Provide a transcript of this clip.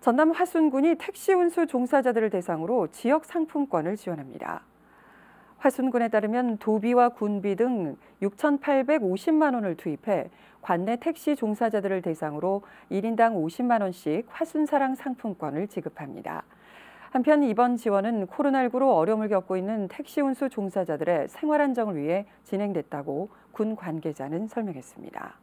전남 화순군이 택시 운수 종사자들을 대상으로 지역 상품권을 지원합니다. 화순군에 따르면 도비와 군비 등 6,850만 원을 투입해 관내 택시 종사자들을 대상으로 1인당 50만 원씩 화순사랑 상품권을 지급합니다. 한편 이번 지원은 코로나19로 어려움을 겪고 있는 택시 운수 종사자들의 생활 안정을 위해 진행됐다고 군 관계자는 설명했습니다.